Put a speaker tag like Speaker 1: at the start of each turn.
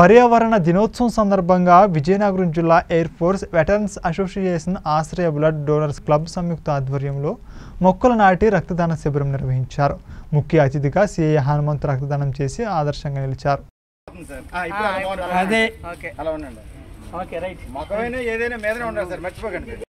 Speaker 1: పర్యావరణ దినోత్సవం సందర్భంగా విజయనగరం జిల్లా air force veterans association Ashraya blood donors club సంయుక్త ఆధ్వర్యంలో మొక్కలు నాటి రక్తదాన శిబిరం నిర్వహించారు ముఖ్య అతిథిగా సిఐ హనుమంత్ రక్తదానం చేసి ఆదర్శంగా నిలిచారు
Speaker 2: ఏదైనా
Speaker 3: మర్చిపోకండి